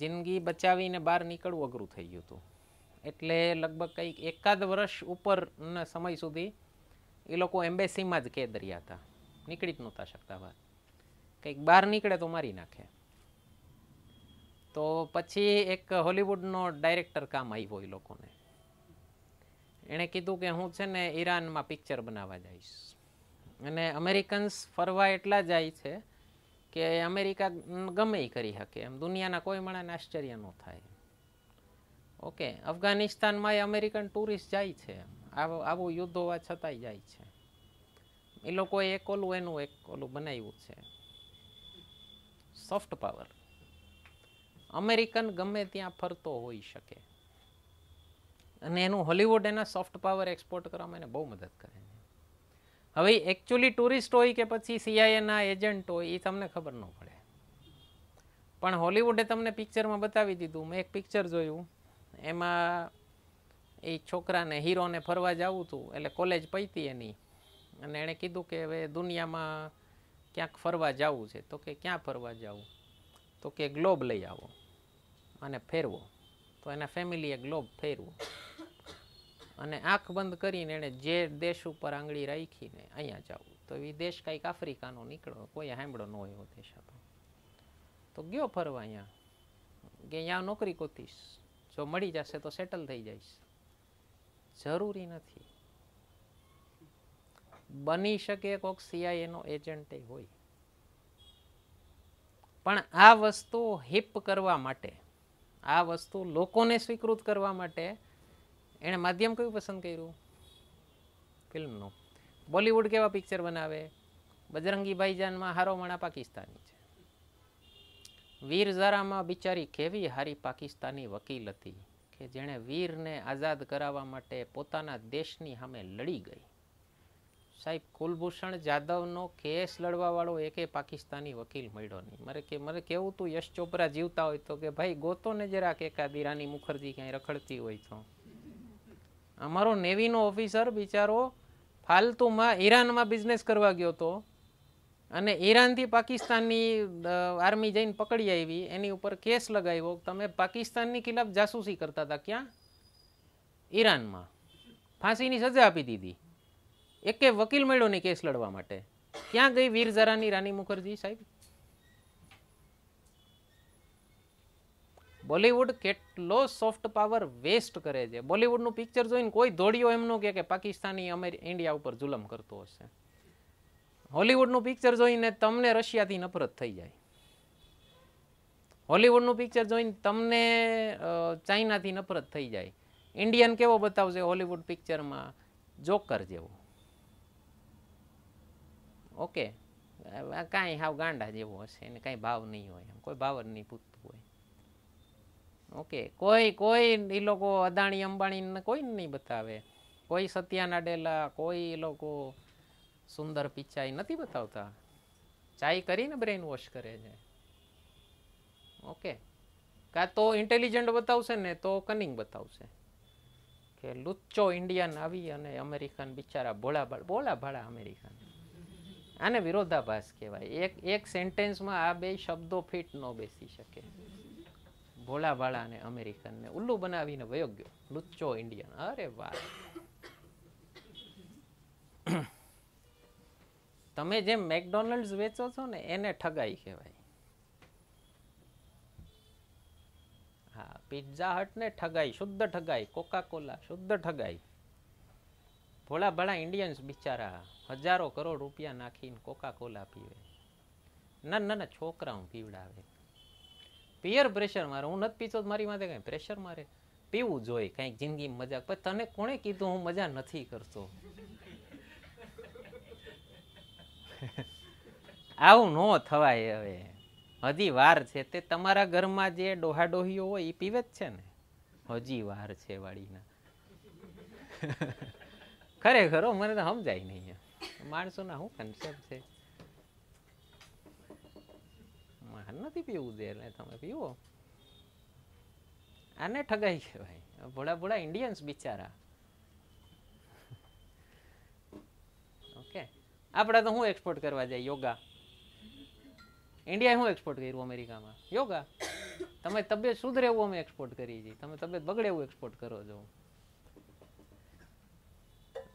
જિંદગી બચાવીને બહાર નીકળવું અઘરું થઈ ગયું હતું એટલે લગભગ કંઈક એકાદ વર્ષ ઉપરના સમય સુધી એ લોકો એમ્બેસીમાં જ કેદ રહ્યા હતા નીકળી જ નહોતા શકતા બહાર કંઈક બહાર નીકળે તો મારી નાખે તો પછી એક હોલિવૂડનો ડાયરેક્ટર કામ આવ્યો એ લોકોને એણે કીધું કે હું છે ને ઈરાનમાં પિક્ચર બનાવવા જઈશ અને અમેરિકન્સ ફરવા એટલા જાય છે કે અમેરિકા ગમે એ કરી શકે એમ દુનિયાના કોઈ માણસને આશ્ચર્ય ન થાય ઓકે અફઘાનિસ્તાનમાં એ અમેરિકન ટુરિસ્ટ જાય છે એમ આવો આવું યુદ્ધ હોવા છતાંય જાય છે એ લોકોએ એક ઓલું એનું એક ઓલું બનાવ્યું છે સોફ્ટ પાવર અમેરિકન ગમે ત્યાં ફરતો હોઈ શકે અને એનું હોલિવૂડ એના સોફ્ટ પાવર એક્સપોર્ટ કરવામાં એને બહુ મદદ કરે હવે એકચ્યુઅલી ટુરિસ્ટ હોય કે પછી સીઆઈએના એજન્ટ હોય એ તમને ખબર ન પડે પણ હોલિવૂડે તમને પિક્ચરમાં બતાવી દીધું મેં એક પિક્ચર જોયું એમાં એ છોકરાને હીરોને ફરવા જવું હતું એટલે કોલેજ પૈતી એની અને એણે કીધું કે હવે દુનિયામાં ક્યાંક ફરવા જવું છે તો કે ક્યાં ફરવા જવું તો કે ગ્લોબ લઈ આવો અને ફેરવો તો એના ફેમિલીએ ગ્લોબ ફેરવો અને આંખ બંધ કરીને એણે જે દેશ ઉપર આંગળી રાખીને અહીંયા જવું તો એ દેશ કંઈક આફ્રિકાનો નીકળ્યો કોઈ સાંભળો ન હોય એવો દેશ આપણો તો ગયો ફરવા અહીંયા કે અહીંયા નોકરી કોતીશ જો મળી જશે તો સેટલ થઈ જઈશ જરૂરી નથી બની શકે કોક સીઆઈએ નો એજન્ટ હોય પણ આ વસ્તુ હિપ કરવા માટે આ વસ્તુ લોકોને સ્વીકૃત કરવા માટે એણે માધ્યમ કયું પસંદ કર્યું ફિલ્મનું બોલીવુડ કેવા પિક્ચર બનાવે બજરંગી ભાઈજાનમાં હારો માણા પાકિસ્તાની છે વીર ઝારામાં બિચારી કેવી હારી પાકિસ્તાની વકીલ હતી કે જેણે વીરને આઝાદ કરાવવા માટે પોતાના દેશની સામે લડી ગઈ સાહેબ કુલભૂષણ જાદવનો કેસ લડવાવાળો એકે પાકિસ્તાની વકીલ મળ્યો નહીં મારે કે મારે કેવું તું યશ ચોપરા જીવતા હોય તો કે ભાઈ ગોતો ને જરાક એકાદી રાની મુખર્જી ક્યાંય રખડતી હોય તો અમારો નેવીનો ઓફિસર બિચારો ફાલતુમાં ઈરાનમાં બિઝનેસ કરવા ગયો હતો અને ઈરાનથી પાકિસ્તાનની આર્મી જઈને પકડી આવી એની ઉપર કેસ લગાવ્યો તમે પાકિસ્તાનની ખિલાફ જાસૂસી કરતા હતા ક્યાં ઈરાનમાં ફાંસીની સજા આપી દીધી એકે વકીલ મળ્યો નહીં કેસ લડવા માટે ક્યાં ગઈ વીર જરાની રાની મુખર્જી સાહેબ બોલિવૂડ કેટલો સોફ્ટ પાવર વેસ્ટ કરે છે બોલિવૂડનું પિક્ચર જોઈને કોઈ દોડ્યો એમનો કે પાકિસ્તાની અમેરિ ઇન્ડિયા ઉપર જુલમ કરતો હશે હોલિવૂડનું પિક્ચર જોઈને તમને રશિયાથી નફરત થઈ જાય હોલિવૂડનું પિક્ચર જોઈને તમને ચાઇનાથી નફરત થઈ જાય ઇન્ડિયન કેવો બતાવશે હોલિવૂડ પિક્ચરમાં જોકર જેવો ઓકે કાંઈ હાવ ગાંડા જેવો હશે એને કાંઈ ભાવ નહીં હોય કોઈ ભાવ નહીં પૂછતું હોય ઓકે કોઈ કોઈ એ લોકો અદાણી અંબાણીને કોઈ નહીં બતાવે કોઈ સત્યા નાડેલા કોઈ એ લોકો સુંદર પીચાઈ નથી બતાવતા ચાઈ કરીને બ્રેઇન વોશ કરે છે ઓકે કાં તો ઇન્ટેલિજન્ટ બતાવશે ને તો કનિંગ બતાવશે કે લુચ્ચો ઇન્ડિયન આવી અને અમેરિકન બિચારા ભોળા ભોળા ભાળા અમેરિકન આને વિરોધાભાસ કહેવાય એક એક સેન્ટેન્સમાં આ બે શબ્દો ફિટ ન બેસી શકે ભોળા ભાળા અને અમેરિકનને ઉલ્લુ બનાવીને વયો ગયો લુચ્ચો ઇન્ડિયન અરે વાહ તમે જે મેકડોનલ્ડ વેચો છો ને એને ઠગાઈ કહેવાય હા હટ ને ઠગાઈ શુદ્ધ ઠગાઈ કોકા કોલા શુદ્ધ ઠગાઈ ભોળા ભળા ઇન્ડિયન્સ બિચારા હજારો કરોડ રૂપિયા નાખીને કોકા કોલા પીવે ના ના ના છોકરાઓ પીવડાવે પિયર પ્રેશર મારે હું નથી પીતો મારી માથે કાંઈ પ્રેશર મારે પીવું જોઈએ કાંઈક જિંદગી મજા પછી તને કોણે કીધું હું મજા નથી કરતો આવું ન થવાય હવે હજી વાર છે તે તમારા ઘરમાં જે ડોહા ડોહીઓ હોય એ પીવે જ છે ને હજી વાર છે વાડીના ખરેખર મને તો સમજાય નહીં માણસોના શું કન્સેપ્ટ છે નથી પીવું દે એટલે તમે પીવો આને ઠગાઈ છે ભાઈ ભોળા ભોળા ઇન્ડિયન્સ બિચારા આપણે તો હું એક્સપોર્ટ કરવા જાય યોગા ઇન્ડિયાએ હું એક્સપોર્ટ કર્યું અમેરિકામાં યોગા તમે તબિયત સુધરે એવું અમે એક્સપોર્ટ કરીએ છીએ તમે તબિયત બગડે એવું એક્સપોર્ટ કરો છો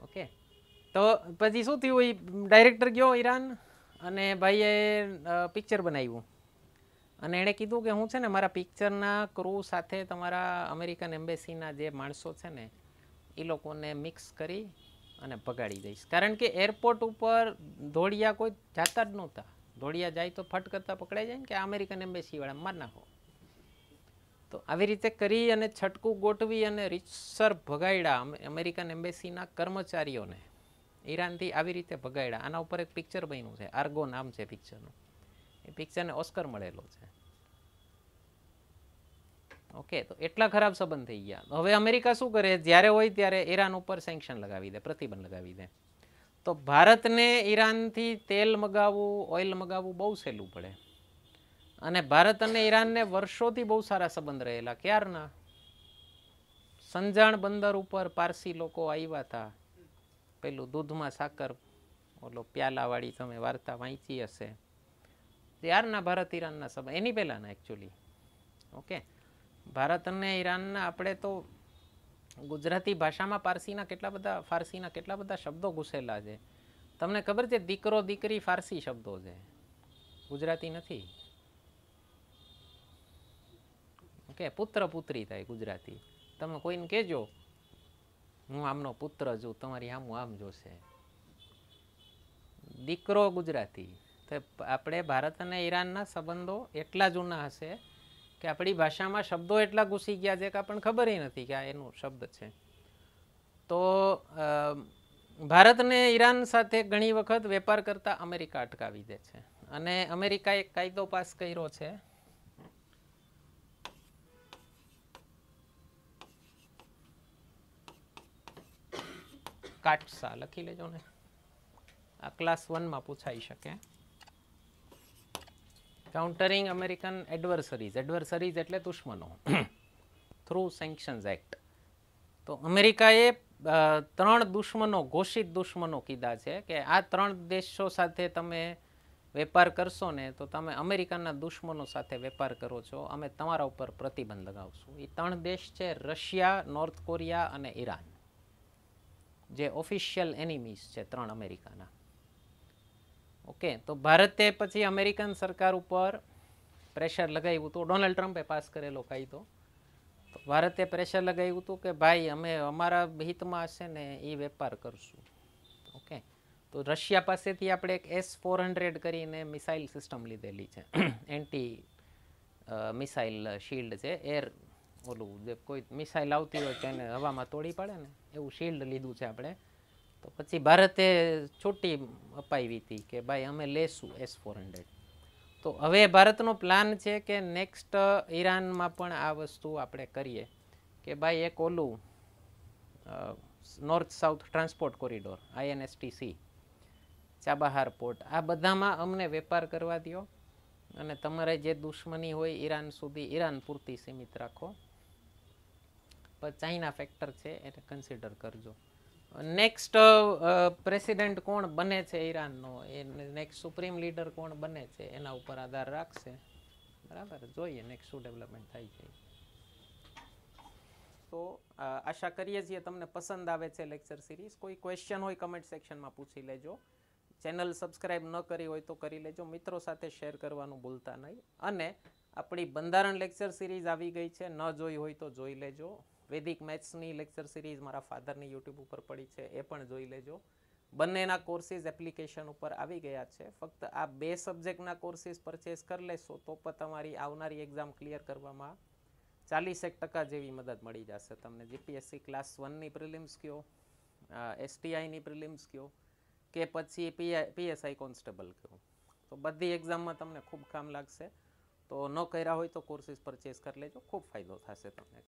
ઓકે તો પછી શું થયું એ ડાયરેક્ટર ગયો ઈરાન અને ભાઈએ પિક્ચર બનાવ્યું અને એણે કીધું કે હું છે ને મારા પિક્ચરના ક્રૂ સાથે તમારા અમેરિકન એમ્બેસીના જે માણસો છે ને એ લોકોને મિક્સ કરી અને ભગાડી દઈશ કારણ કે એરપોર્ટ ઉપર ધોળિયા કોઈ જાતા જ નહોતા ધોળિયા જાય તો ફટ કરતાં પકડાઈ જાય ને કે અમેરિકન એમ્બેસીવાળા માર નાખો તો આવી રીતે કરી અને છટકું ગોઠવી અને રીતસર ભગાડ્યા અમેરિકન એમ્બેસીના કર્મચારીઓને ઈરાનથી આવી રીતે ભગાડ્યા આના ઉપર એક પિક્ચર બન્યું છે આર્ગો નામ છે પિક્ચરનું એ પિક્ચરને ઓસ્કર મળેલો છે ઓકે તો એટલા ખરાબ સંબંધ થઈ ગયા હવે અમેરિકા શું કરે જ્યારે હોય ત્યારે ઈરાન ઉપર સેન્કશન લગાવી દે પ્રતિબંધ લગાવી દે તો ભારતને ઈરાનથી તેલ મગાવવું ઓઇલ મગાવવું બહુ સહેલું પડે અને ભારત અને ઈરાનને વર્ષોથી બહુ સારા સંબંધ રહેલા ક્યારના સંજાણ બંદર ઉપર પારસી લોકો આવ્યા હતા પેલું દૂધમાં સાકર ઓલો પ્યાલાવાળી તમે વાર્તા વાંચી હશે ત્યારના ભારત ઈરાનના સંબંધ એની પહેલાંના એકચ્યુઅલી ઓકે ભારત અને ઈરાનના આપણે તો ગુજરાતી ભાષામાં પારસીના કેટલા બધા ફારસીના કેટલા બધા શબ્દો ઘૂસેલા છે તમને ખબર છે દીકરો દીકરી ફારસી શબ્દો છે ગુજરાતી નથી કે પુત્ર પુત્રી થાય ગુજરાતી તમે કોઈને કહેજો હું આમનો પુત્ર છું તમારી આમ આમ જોશે દીકરો ગુજરાતી તો આપણે ભારત અને ઈરાનના સંબંધો એટલા જૂના હશે કે આપણી ભાષામાં શબ્દો એટલા ઘૂસી ગયા છે કે આપણને ખબર નથી કે આ એનો શબ્દ છે તો ભારતને ઈરાન સાથે ઘણી વખત વેપાર કરતાં અમેરિકા અટકાવી દે છે અને અમેરિકા એક કાયદો પાસ કર્યો છે કાટસા લખી લેજો ને આ ક્લાસ વનમાં પૂછાઈ શકે કાઉન્ટરિંગ અમેરિકન એડવર્સરીઝ એડવર્સરીઝ એટલે દુશ્મનો થ્રુ સેન્કશન્સ એક્ટ તો અમેરિકાએ ત્રણ દુશ્મનો ઘોષિત દુશ્મનો કીધા છે કે આ ત્રણ દેશો સાથે તમે વેપાર કરશો ને તો તમે અમેરિકાના દુશ્મનો સાથે વેપાર કરો છો અમે તમારા ઉપર પ્રતિબંધ લગાવશું એ ત્રણ દેશ છે રશિયા નોર્થ કોરિયા અને ઈરાન જે ઓફિશિયલ એનિમીઝ છે ત્રણ અમેરિકાના ઓકે તો ભારતે પછી અમેરિકન સરકાર ઉપર પ્રેશર લગાવ્યું હતું ડોનાલ્ડ ટ્રમ્પે પાસ કરેલો કાયદો તો ભારતે પ્રેશર લગાવ્યું હતું કે ભાઈ અમે અમારા હિતમાં હશે ને એ વેપાર કરશું ઓકે તો રશિયા પાસેથી આપણે એક એસ ફોર હંડ્રેડ કરીને મિસાઇલ સિસ્ટમ લીધેલી છે [CLEARS THROAT] એન્ટી મિસાઇલ શિલ્ડ છે એર ઓલું જે કોઈ મિસાઇલ આવતી હોય તેને હવામાં તોડી પાડે ને એવું શિલ્ડ લીધું છે આપણે તો પછી ભારતે છૂટી અપાવી હતી કે ભાઈ અમે લેશું એસ ફોર હંડ્રેડ તો હવે ભારતનો પ્લાન છે કે નેક્સ્ટ ઈરાનમાં પણ આ વસ્તુ આપણે કરીએ કે ભાઈ એક ઓલું north south transport corridor INSTC Chabahar port આ બધામાં અમને વેપાર કરવા દો અને તમારે જે દુશ્મની હોય ઈરાન સુધી ઈરાન પૂરતી સીમિત રાખો પણ ચાઇના ફેક્ટર છે એને કન્સિડર કરજો નેક્સ્ટ પ્રેસિડેન્ટ uh, uh, કોણ બને છે ઈરાનનો એ નેક્સ્ટ સુપ્રીમ લીડર કોણ બને છે એના ઉપર આધાર રાખશે બરાબર જોઈએ નેક્સ્ટ શું ડેવલપમેન્ટ થાય છે તો આશા કરીએ છીએ તમને પસંદ આવે છે લેક્ચર સિરીઝ કોઈ ક્વેશ્ચન હોય કમેન્ટ સેક્શનમાં પૂછી લેજો ચેનલ સબસ્ક્રાઇબ ન કરી હોય તો કરી લેજો મિત્રો સાથે શેર કરવાનું ભૂલતા નહીં અને આપણી બંધારણ લેક્ચર સિરીઝ આવી ગઈ છે ન જોઈ હોય તો જોઈ લેજો વૈદિક મેથ્સની લેક્ચર સિરીઝ મારા ફાધરની યુટ્યુબ ઉપર પડી છે એ પણ જોઈ લેજો બંનેના કોર્સીસ એપ્લિકેશન ઉપર આવી ગયા છે ફક્ત આ બે સબ્જેક્ટના કોર્સીસ પરચેસ કરી લેશો તો પણ તમારી આવનારી એક્ઝામ ક્લિયર કરવામાં ચાલીસેક ટકા જેવી મદદ મળી જશે તમને જીપીએસસી ક્લાસ વનની પ્રિલિમ્સ કયો એસટીઆઈની પ્રિલિમ્સ કયો કે પછી પીએસઆઈ કોન્સ્ટેબલ કયો તો બધી એક્ઝામમાં તમને ખૂબ કામ લાગશે તો ન કર્યા હોય તો કોર્સીસ પરચેસ કરી લેજો ખૂબ ફાયદો થશે તમને